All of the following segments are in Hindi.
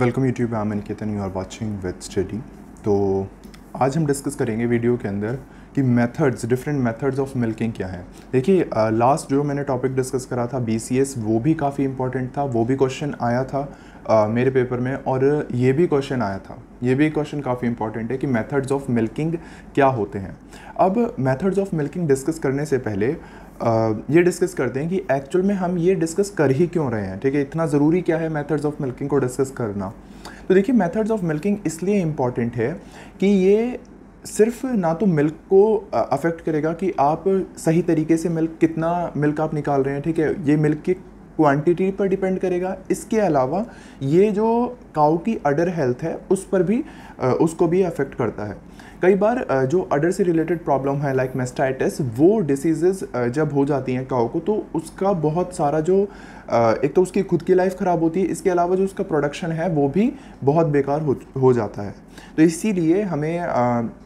Welcome YouTube I am Ketan you are watching with study तो आज हम डिस्कस करेंगे वीडियो के अंदर कि methods different methods of milking क्या है देखिए लास्ट जो मैंने टॉपिक डिस्कस करा था बी वो भी काफ़ी इंपॉर्टेंट था वो भी क्वेश्चन आया था आ, मेरे पेपर में और ये भी क्वेश्चन आया था ये भी क्वेश्चन काफ़ी इंपॉर्टेंट है कि मेथड्स ऑफ मिल्किंग क्या होते हैं अब मेथड्स ऑफ मिल्किंग डिस्कस करने से पहले ये डिस्कस करते हैं कि एक्चुअल में हम ये डिस्कस कर ही क्यों रहे हैं ठीक है इतना ज़रूरी क्या है मेथड्स ऑफ मिल्किंग को डिस्कस करना तो देखिए मेथड्स ऑफ मिल्किंग इसलिए इम्पॉर्टेंट है कि ये सिर्फ ना तो मिल्क को अफेक्ट करेगा कि आप सही तरीके से मिल्क कितना मिल्क आप निकाल रहे हैं ठीक है ये मिल्क की क्वांटिटी पर डिपेंड करेगा इसके अलावा ये जो काउ की अडर हेल्थ है उस पर भी उसको भी अफेक्ट करता है कई बार जो अडर से रिलेटेड प्रॉब्लम है लाइक मेस्टाइटिस वो डिसीजेज जब हो जाती हैं काओ को तो उसका बहुत सारा जो एक तो उसकी खुद की लाइफ ख़राब होती है इसके अलावा जो उसका प्रोडक्शन है वो भी बहुत बेकार हो हो जाता है तो इसीलिए हमें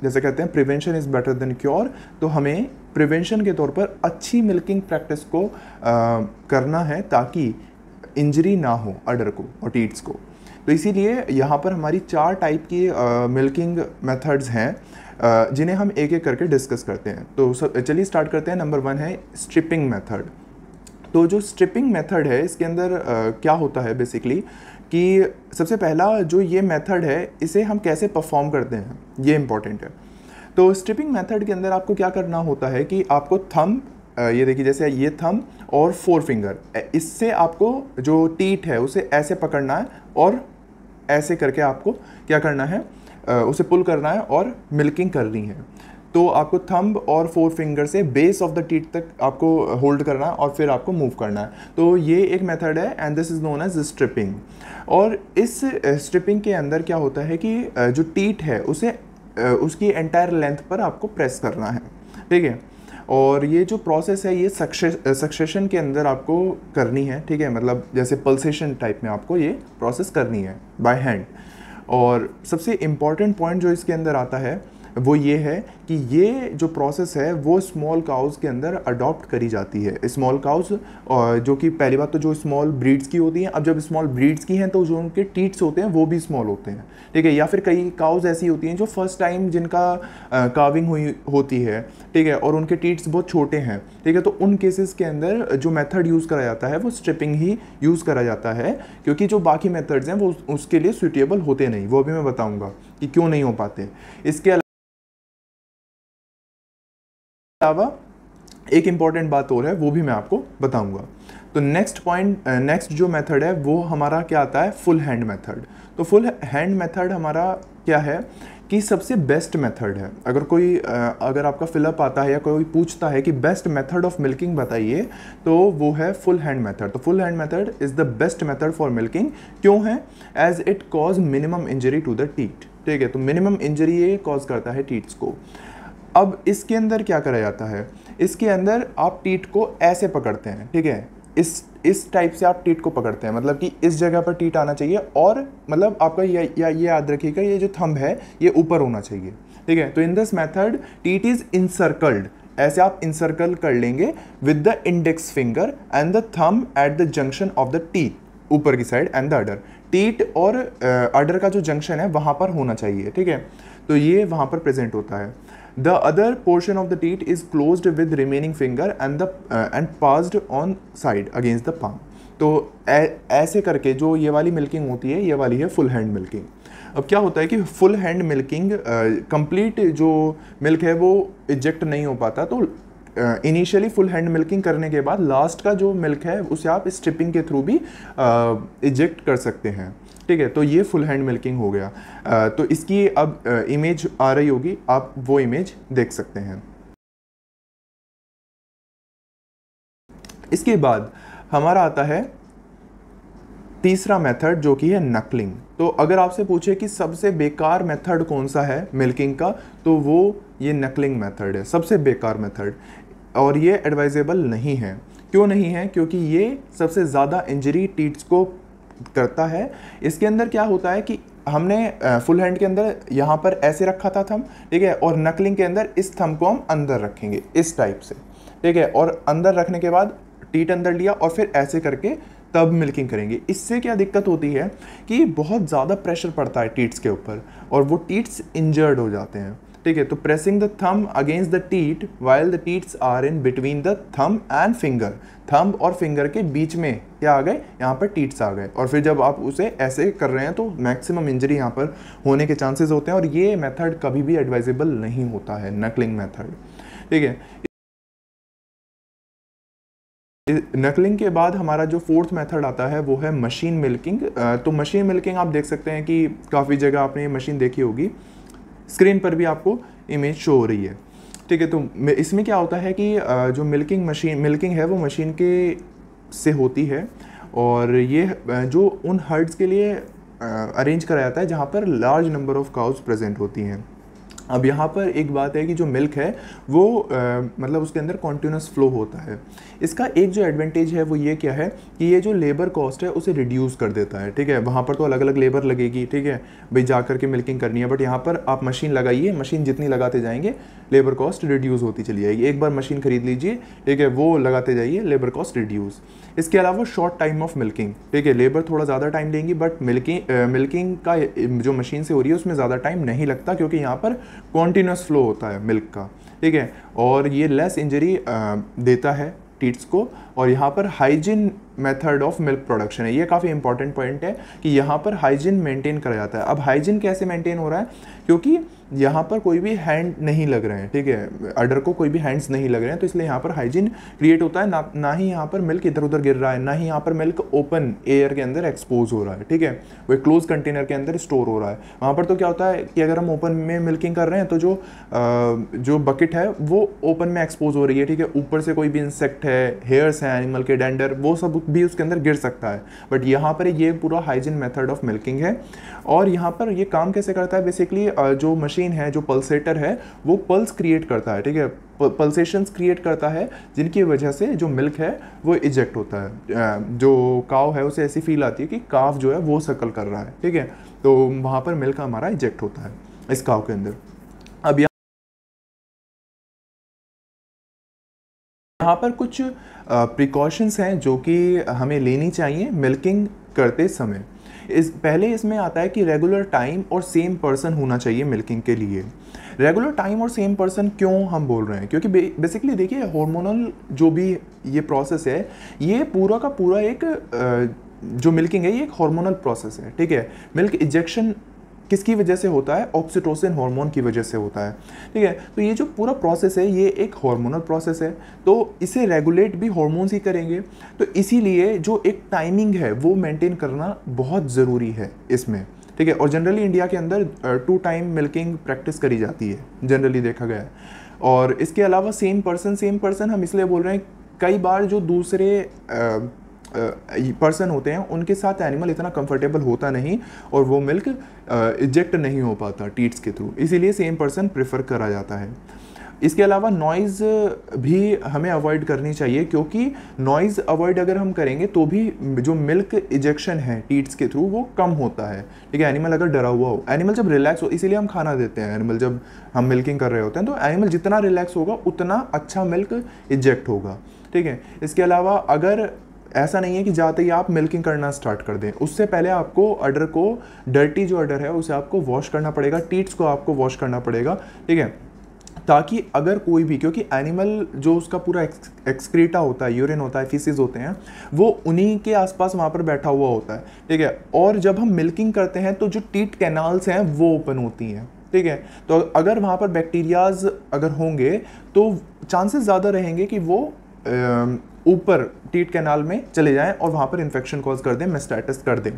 जैसे कहते हैं prevention is better than cure तो हमें प्रिवेंशन के तौर पर अच्छी मिल्किंग प्रैक्टिस को करना है ताकि इंजरी ना हो अडर को और टीट्स को तो इसीलिए यहाँ पर हमारी चार टाइप की मिल्किंग मेथड्स हैं जिन्हें हम एक एक करके डिस्कस करते हैं तो चलिए स्टार्ट करते हैं नंबर वन है स्ट्रिपिंग मेथड तो जो स्ट्रिपिंग मेथड है इसके अंदर आ, क्या होता है बेसिकली कि सबसे पहला जो ये मेथड है इसे हम कैसे परफॉर्म करते हैं ये इम्पॉर्टेंट है तो स्ट्रिपिंग मेथड के अंदर आपको क्या करना होता है कि आपको थम ये देखिए जैसे ये थम और फोर फिंगर इससे आपको जो टीट है उसे ऐसे पकड़ना है और ऐसे करके आपको क्या करना है उसे पुल करना है और मिल्किंग करनी है तो आपको थंब और फोर फिंगर से बेस ऑफ द टीट तक आपको होल्ड करना है और फिर आपको मूव करना है तो ये एक मेथड है and this is known as stripping और इस स्ट्रिपिंग के अंदर क्या होता है कि जो टीट है उसे उसकी एंटायर लेंथ पर आपको प्रेस करना है ठीक है और ये जो प्रोसेस है ये सक्सेशन के अंदर आपको करनी है ठीक है मतलब जैसे पल्सेशन टाइप में आपको ये प्रोसेस करनी है बाय हैंड और सबसे इम्पॉर्टेंट पॉइंट जो इसके अंदर आता है वो ये है कि ये जो प्रोसेस है वो स्मॉल काउज़ के अंदर अडॉप्ट करी जाती है स्मॉल काउज़ जो कि पहली बात तो जो स्मॉल ब्रीड्स की होती हैं अब जब स्मॉल ब्रीड्स की हैं तो जो उनके टीट्स होते हैं वो भी स्मॉल होते हैं ठीक है या फिर कई काउज़ ऐसी होती हैं जो फर्स्ट टाइम जिनका काविंग हुई होती है ठीक है और उनके टीट्स बहुत छोटे हैं ठीक है तो उन केसेस के अंदर जो मेथड यूज़ करा जाता है वो स्ट्रिपिंग ही यूज़ करा जाता है क्योंकि जो बाकी मेथड्स हैं वो उसके लिए सुटेबल होते नहीं वो भी मैं बताऊँगा कि क्यों नहीं हो पाते इसके अलावा एक इम्पॉर्टेंट बात और है वो भी मैं आपको बताऊंगा तो नेक्स्ट पॉइंट नेक्स्ट जो मेथड है वो हमारा क्या आता है फुल हैंड मेथड तो फुल हैंड मेथड हमारा क्या है कि सबसे बेस्ट मेथड है अगर कोई अगर आपका फिलअप आता है या कोई पूछता है कि बेस्ट मेथड ऑफ मिल्किंग बताइए तो वो है फुल हैंड मेथड तो full hand method is the best method for milking क्यों है as it cause minimum injury to the teat ठीक है तो मिनिमम इंजरी ये कॉज करता है टीट्स को अब इसके अंदर क्या करा जाता है इसके अंदर आप टीट को ऐसे पकड़ते हैं ठीक है इस इस टाइप से आप टीट को पकड़ते हैं मतलब कि इस जगह पर टीट आना चाहिए और मतलब आपका ये या ये याद रखिएगा ये जो थंब है ये ऊपर होना चाहिए ठीक है तो in this method teat is encircled ऐसे आप इंसर्कल कर लेंगे with the index finger and the thumb at the junction of the teat ऊपर की side and the udder teat और अडर का जो जंक्शन है वहाँ पर होना चाहिए ठीक है तो ये वहाँ पर प्रेजेंट होता है The other portion of the teat is closed with remaining finger and the uh, and passed on side against the palm. तो ऐ, ऐसे करके जो ये वाली मिल्किंग होती है ये वाली है फुल हैंड मिल्किंग अब क्या होता है कि फुल हैंड मिल्किंग कंप्लीट जो मिल्क है वो इजेक्ट नहीं हो पाता तो इनिशियली फुल हैंड मिल्किंग करने के बाद लास्ट का जो मिल्क है उसे आप स्ट्रिपिंग के थ्रू भी इजेक्ट कर सकते हैं ठीक है तो ये फुल हैंड मिल्किंग हो गया आ, तो इसकी अब आ, इमेज आ रही होगी आप वो इमेज देख सकते हैं इसके बाद हमारा आता है तीसरा मेथड जो कि है नकलिंग तो अगर आपसे पूछे कि सबसे बेकार मेथड कौन सा है मिल्किंग का तो वो ये नकलिंग मेथड है सबसे बेकार मेथड और ये एडवाइजेबल नहीं है क्यों नहीं है क्योंकि ये सबसे ज़्यादा इंजरी टीट्स को करता है इसके अंदर क्या होता है कि हमने फुल हैंड के अंदर यहाँ पर ऐसे रखा था थम ठीक है और नकलिंग के अंदर इस थम को हम अंदर रखेंगे इस टाइप से ठीक है और अंदर रखने के बाद टीट अंदर लिया और फिर ऐसे करके तब मिल्किंग करेंगे इससे क्या दिक्कत होती है कि बहुत ज़्यादा प्रेशर पड़ता है टीट्स के ऊपर और वो टीट्स इंजर्ड हो जाते हैं ठीक है तो pressing the thumb against the teat while the teats are in between the thumb and finger thumb और फिंगर के बीच में क्या आ गए यहाँ पर टीट्स आ गए और फिर जब आप उसे ऐसे कर रहे हैं तो मैक्सिमम इंजरी यहाँ पर होने के चांसेस होते हैं और ये मेथड कभी भी एडवाइजेबल नहीं होता है नकलिंग मेथड ठीक है नकलिंग के बाद हमारा जो फोर्थ मेथड आता है वो है मशीन मिल्किंग तो मशीन मिल्किंग आप देख सकते हैं कि काफ़ी जगह आपने ये मशीन देखी होगी स्क्रीन पर भी आपको इमेज शो हो रही है ठीक है तो इसमें क्या होता है कि जो मिल्किंग मशीन मिल्किंग है वो मशीन के से होती है और ये जो उन हर्ड्स के लिए अरेंज कराया जाता है जहाँ पर large number of cows present होती हैं अब यहाँ पर एक बात है कि जो मिल्क है वो आ, मतलब उसके अंदर कॉन्टीन्यूस फ्लो होता है इसका एक जो एडवांटेज है वो ये क्या है कि ये जो लेबर कॉस्ट है उसे रिड्यूस कर देता है ठीक है वहाँ पर तो अलग अलग लेबर लगेगी ठीक है भाई जा कर के मिल्किंग करनी है बट यहाँ पर आप मशीन लगाइए मशीन जितनी लगाते जाएंगे लेबर कॉस्ट रिड्यूस होती चली जाएगी एक बार मशीन खरीद लीजिए ठीक है वो लगाते जाइए लेबर कॉस्ट रिड्यूस इसके अलावा शॉर्ट टाइम ऑफ मिल्किंग ठीक है लेबर थोड़ा ज़्यादा टाइम लेंगी बट मिल्किंग मिल्किंग का जो मशीन से हो रही है उसमें ज़्यादा टाइम नहीं लगता क्योंकि यहाँ पर कॉन्टीन्यूस फ्लो होता है मिल्क का ठीक है और ये लेस इंजरी देता है टीट्स को और यहाँ पर hygiene method of milk production है ये काफ़ी इंपॉर्टेंट पॉइंट है कि यहाँ पर हाइजीन मेंटेन करा जाता है अब हाइजीन कैसे मेंटेन हो रहा है क्योंकि यहाँ पर कोई भी हैंड नहीं लग रहे हैं ठीक है अडर को कोई भी हैंड्स नहीं लग रहे हैं तो इसलिए यहाँ पर हाइजीन क्रिएट होता है ना ना ही यहाँ पर मिल्क इधर उधर गिर रहा है ना ही यहाँ पर मिल्क ओपन एयर के अंदर एक्सपोज हो रहा है ठीक है वो एक क्लोज कंटेनर के अंदर स्टोर हो रहा है वहाँ पर तो क्या होता है कि अगर हम ओपन में मिल्किंग कर रहे हैं तो जो आ, जो बकेट है वो ओपन में एक्सपोज हो रही है ठीक है ऊपर से कोई भी इंसेक्ट है हेयर्स हैं एनिमल के डेंडर वो सब भी उसके अंदर गिर सकता है बट यहाँ पर ये पूरा हाइजीन मेथड ऑफ मिल्किंग है और यहाँ पर ये काम कैसे करता है बेसिकली जो मशीन है जो पल्सेटर है वो पल्स क्रिएट करता है ठीक है पल्सेशंस क्रिएट करता है जिनकी वजह से जो मिल्क है वो इजेक्ट होता है जो काव है उसे ऐसी फील आती है कि काव जो है वो सकल कर रहा है ठीक है तो वहाँ पर मिल्क हमारा इजेक्ट होता है इस काव के अंदर यहाँ पर कुछ प्रिकॉशंस हैं जो कि हमें लेनी चाहिए मिल्किंग करते समय इस पहले इसमें आता है कि रेगुलर टाइम और सेम पर्सन होना चाहिए मिल्किंग के लिए रेगुलर टाइम और सेम पर्सन क्यों हम बोल रहे हैं क्योंकि बेसिकली देखिए हार्मोनल जो भी ये प्रोसेस है ये पूरा का पूरा एक जो मिल्किंग है ये एक हार्मोनल प्रोसेस है ठीक है मिल्क इजेक्शन किसकी वजह से होता है ऑक्सीटोसिन हार्मोन की वजह से होता है ठीक है तो ये जो पूरा प्रोसेस है ये एक हार्मोनल प्रोसेस है तो इसे रेगुलेट भी हार्मोन्स ही करेंगे तो इसीलिए जो एक टाइमिंग है वो मेंटेन करना बहुत ज़रूरी है इसमें ठीक है और जनरली इंडिया के अंदर टू टाइम मिल्किंग प्रैक्टिस करी जाती है जनरली देखा गया है और इसके अलावा सेम पर्सन सेम पर्सन हम इसलिए बोल रहे हैं कई बार जो दूसरे पर्सन होते हैं उनके साथ एनिमल इतना कंफर्टेबल होता नहीं और वो मिल्क इजेक्ट नहीं हो पाता टीट्स के थ्रू इसीलिए सेम पर्सन प्रेफर करा जाता है इसके अलावा नॉइज़ भी हमें अवॉइड करनी चाहिए क्योंकि नॉइज़ अवॉइड अगर हम करेंगे तो भी जो मिल्क इजेक्शन है टीट्स के थ्रू वो कम होता है ठीक है एनिमल अगर डरा हुआ हो एनिमल जब रिलैक्स हो इसीलिए हम खाना देते हैं एनिमल जब हम मिल्किंग कर रहे होते हैं तो एनिमल जितना रिलैक्स होगा उतना अच्छा मिल्क इजेक्ट होगा ठीक है इसके अलावा अगर ऐसा नहीं है कि जाते ही आप मिल्किंग करना स्टार्ट कर दें उससे पहले आपको अडर को डर्टी जो अडर है उसे आपको वॉश करना पड़ेगा टीट्स को आपको वॉश करना पड़ेगा ठीक है ताकि अगर कोई भी क्योंकि एनिमल जो उसका पूरा एक्सक्रीटा होता है यूरिन होता है फीसिस होते हैं वो उन्हीं के आसपास वहाँ पर बैठा हुआ होता है ठीक है और जब हम मिल्किंग करते हैं तो जो टीट कैनाल्स हैं वो ओपन होती हैं ठीक है तो अगर वहाँ पर बैक्टीरियाज अगर होंगे तो चांसेस ज़्यादा रहेंगे कि वो ऊपर टीट कैनाल में चले जाएं और वहाँ पर इन्फेक्शन कॉज कर दें मेस्टाइटिस कर दें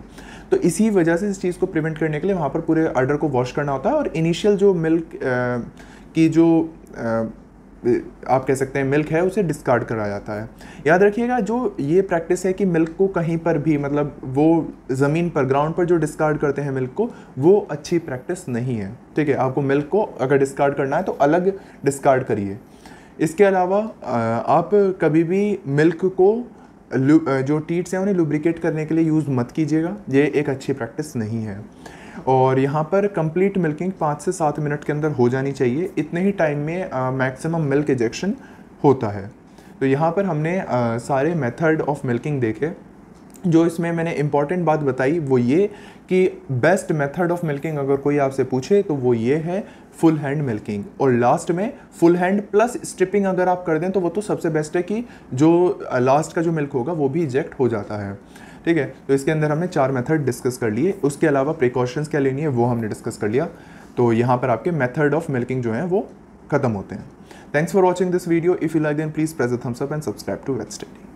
तो इसी वजह से इस चीज़ को प्रिवेंट करने के लिए वहाँ पर पूरे अर्डर को वॉश करना होता है और इनिशियल जो मिल्क की जो आ, आप कह सकते हैं मिल्क है उसे डिस्कार्ड कराया जाता है याद रखिएगा जो ये प्रैक्टिस है कि मिल्क को कहीं पर भी मतलब वो ज़मीन पर ग्राउंड पर जो डिस्कार्ड करते हैं मिल्क को वो अच्छी प्रैक्टिस नहीं है ठीक है आपको मिल्क को अगर डिस्कार्ड करना है तो अलग डिस्कार्ड करिए इसके अलावा आप कभी भी मिल्क को जो टीट्स हैं उन्हें लुब्रिकेट करने के लिए यूज़ मत कीजिएगा ये एक अच्छी प्रैक्टिस नहीं है और यहाँ पर कंप्लीट मिल्किंग पाँच से सात मिनट के अंदर हो जानी चाहिए इतने ही टाइम में मैक्सिमम मिल्क इजेक्शन होता है तो यहाँ पर हमने आ, सारे मेथड ऑफ मिल्किंग देखे जो इसमें मैंने इम्पॉर्टेंट बात बताई वो ये कि बेस्ट मेथड ऑफ मिल्किंग अगर कोई आपसे पूछे तो वो ये है फुल हैंड मिल्किंग और लास्ट में फुल हैंड प्लस स्ट्रिपिंग अगर आप कर दें तो वो तो सबसे बेस्ट है कि जो लास्ट का जो मिल्क होगा वो भी इजेक्ट हो जाता है ठीक है तो इसके अंदर हमने चार मेथड डिस्कस कर लिए उसके अलावा प्रिकॉशंस क्या लेनी है वो हमने डिस्कस कर लिया तो यहाँ पर आपके मेथड ऑफ मिल्किंग जो है वो खत्म होते हैं thanks for watching this video if you like then please press a thumbs up and subscribe to vet study